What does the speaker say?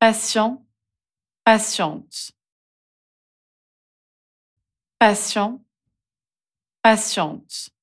patient, patiente, patient, patiente.